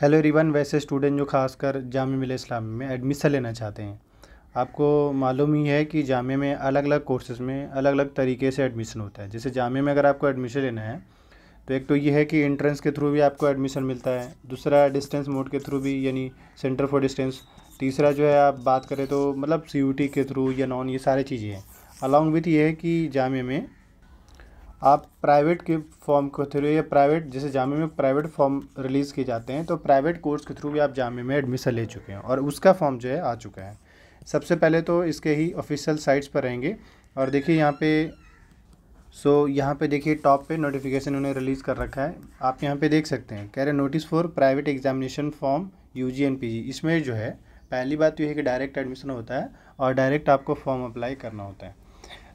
hello रिवन वैसे student जो खासकर जाम मिल इस्लाम में एडमिशन लेना चाहते हैं आपको मालूम ही है कि जामे में अलग अलग कोर्सेज़ में अलग अलग तरीके से एडमिशन होता है जैसे जामे में अगर आपको एडमिशन लेना है तो एक तो ये है कि इंट्रेंस के थ्रू भी आपको एडमिशन मिलता है दूसरा डिस्टेंस मोड के थ्रू भी यानी सेंटर फॉर डिस्टेंस तीसरा जो है आप बात करें तो मतलब सी के थ्रू या नॉन ये सारी चीज़ें हैं अलॉन्ग विथ ये है कि जामे में आप प्राइवेट के फॉर्म के थ्रू या प्राइवेट जैसे जामे में प्राइवेट फॉर्म रिलीज़ किए जाते हैं तो प्राइवेट कोर्स के थ्रू भी आप जामे में एडमिशन ले चुके हैं और उसका फॉर्म जो है आ चुका है सबसे पहले तो इसके ही ऑफिशियल साइट्स पर रहेंगे और देखिए यहाँ पे सो यहाँ पे देखिए टॉप पे नोटिफिकेशन उन्होंने रिलीज़ कर रखा है आप यहाँ पे देख सकते हैं कह रहे notice for private examination form U G and P G इसमें जो है पहली बात तो यह है कि डायरेक्ट एडमिशन होता है और डायरेक्ट आपको फॉर्म अप्लाई करना होता है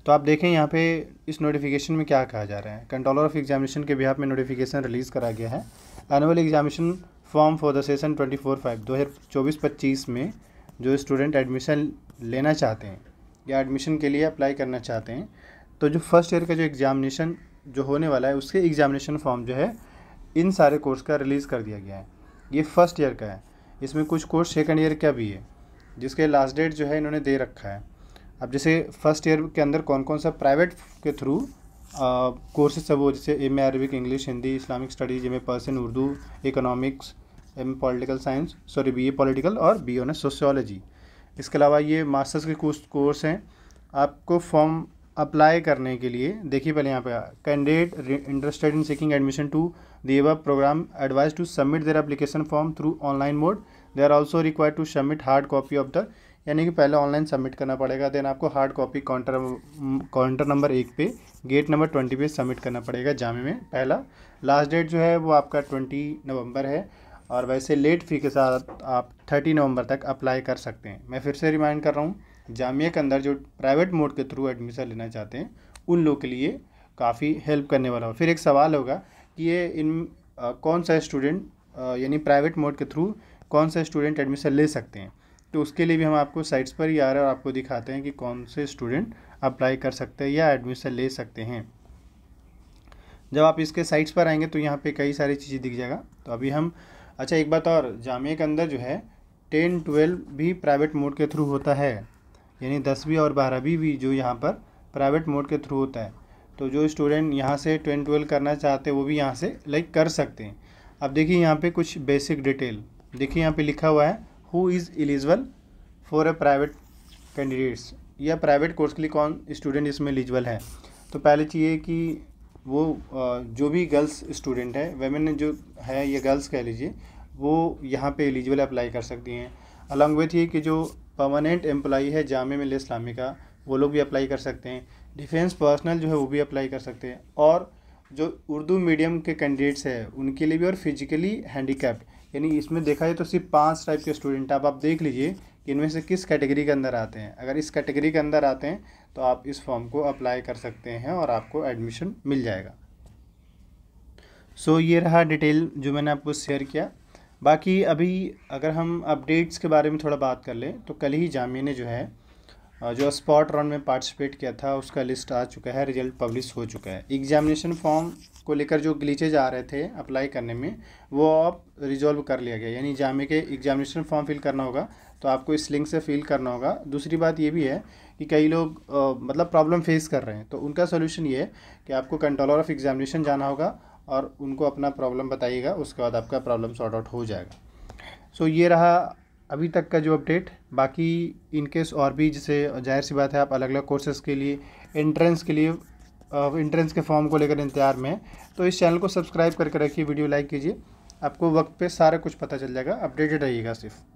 तो आप देखें यहाँ पे इस नोटिफिकेशन में क्या कहा जा रहा है कंट्रोलर ऑफ एग्जामिनेशन के बिहार में नोटिफिकेशन रिलीज़ करा गया है annual examination form for the session twenty four five दो हज़ार चौबीस पच्चीस में जो स्टूडेंट एडमिशन लेना चाहते हैं या एडमिशन के लिए अप्लाई करना चाहते हैं तो जो फर्स्ट ईयर का जो एग्ज़ामिनेशन जो होने वाला है उसके एग्ज़ामिनेशन फॉर्म जो है इन सारे कोर्स का रिलीज़ कर दिया गया है ये फर्स्ट ईयर का है इसमें कुछ कोर्स सेकेंड ईयर का भी है जिसके लास्ट डेट जो है इन्होंने दे रखा है अब जैसे फर्स्ट ईयर के अंदर कौन कौन सा प्राइवेट के थ्रू कोर्सेज सब हो जैसे M A Arabic English Hindi Islamic studies M A Persian Urdu economics M political science sorry B A political और बी ने सोशोलॉजी इसके अलावा ये मास्टर्स के कुछ कोर्स हैं आपको फॉर्म अप्लाई करने के लिए देखिए पहले यहाँ पे candidate interested in seeking admission to the एव programme advise to submit their application form through online mode they are also require to submit hard copy of the यानी कि पहले ऑनलाइन सबमिट करना पड़ेगा देन आपको hard copy counter counter number एक पे gate number twenty पे submit करना पड़ेगा जामे में पहला लास्ट डेट जो है वो आपका ट्वेंटी नवंबर है और वैसे लेट फ़ी के साथ आप थर्टी नवंबर तक अप्लाई कर सकते हैं मैं फिर से रिमाइंड कर रहा हूँ जामिया के अंदर जो प्राइवेट मोड के थ्रू एडमिशन लेना चाहते हैं उन लोग के लिए काफ़ी हेल्प करने वाला हो फिर एक सवाल होगा कि ये इन आ, कौन सा स्टूडेंट यानी प्राइवेट मोड के थ्रू कौन सा स्टूडेंट एडमिशन ले सकते हैं तो उसके लिए भी हम आपको साइट्स पर ही आ रहे हैं और आपको दिखाते हैं कि कौन से स्टूडेंट अप्लाई कर सकते हैं या एडमिशन ले सकते हैं जब आप इसके साइट्स पर आएंगे तो यहाँ पे कई सारी चीज़ें दिख जाएगा तो अभी हम अच्छा एक बात और जामिया के अंदर जो है टेन ट्वेल्व भी प्राइवेट मोड के थ्रू होता है यानी दसवीं और बारहवीं भी जो यहाँ पर प्राइवेट मोड के थ्रू होता है तो जो स्टूडेंट यहाँ से टेन ट्वेल्व करना चाहते हैं वो भी यहाँ से लाइक कर सकते हैं अब देखिए यहाँ पर कुछ बेसिक डिटेल देखिए यहाँ पर लिखा हुआ है who is eligible for a private candidates या प्राइवेट कोर्स के लिए कौन स्टूडेंट इसमें एलिजिबल है तो पहले चाहिए कि वो जो भी गर्ल्स स्टूडेंट है वेमेन जो है या गर्ल्स कह लीजिए वो यहाँ पे एलिजिबल अप्लाई कर सकती हैं अलॉन्ग विथ ये कि जो परमानेंट एम्प्लॉई है जाम मिल इस्लामी का वो लोग भी अप्लाई कर सकते हैं डिफेंस पर्सनल जो है वो भी अप्लाई कर सकते हैं और जो उर्दू मीडियम के कैंडिडेट्स हैं उनके लिए भी और फिजिकली हैंडीकैप्ड यानी इसमें देखा जाए तो सिर्फ पाँच टाइप के स्टूडेंट आप आप देख लीजिए कि इनमें से किस कैटेगरी के अंदर आते हैं अगर इस कैटेगरी के अंदर आते हैं तो आप इस फॉर्म को अप्लाई कर सकते हैं और आपको एडमिशन मिल जाएगा सो so, ये रहा डिटेल जो मैंने आपको शेयर किया बाकी अभी अगर हम अपडेट्स के बारे में थोड़ा बात कर लें तो कल ही जामिया ने जो है जो स्पॉट राउंड में पार्टिसिपेट किया था उसका लिस्ट आ चुका है रिजल्ट पब्लिश हो चुका है एग्जामिनेशन फॉर्म को लेकर जो ग्लीचेज आ रहे थे अप्लाई करने में वो अब रिजॉल्व कर लिया गया यानी जामे के एग्जामिनेशन फॉर्म फिल करना होगा तो आपको इस लिंक से फिल करना होगा दूसरी बात ये भी है कि कई लोग आ, मतलब प्रॉब्लम फेस कर रहे हैं तो उनका सोल्यूशन ये है कि आपको कंट्रोलर ऑफ एग्जामिनेशन जाना होगा और उनको अपना प्रॉब्लम बताइएगा उसके बाद आपका प्रॉब्लम सॉर्ट आउट हो जाएगा सो so, ये रहा अभी तक का जो अपडेट बाकी इनकेस और भी जैसे जाहिर सी बात है आप अलग अलग कोर्सेज़ के लिए एंट्रेंस के लिए इंट्रेंस के फॉर्म को लेकर इंतजार में है तो इस चैनल को सब्सक्राइब करके रखिए वीडियो लाइक कीजिए आपको वक्त पे सारा कुछ पता चल जाएगा अपडेटेड रहिएगा सिर्फ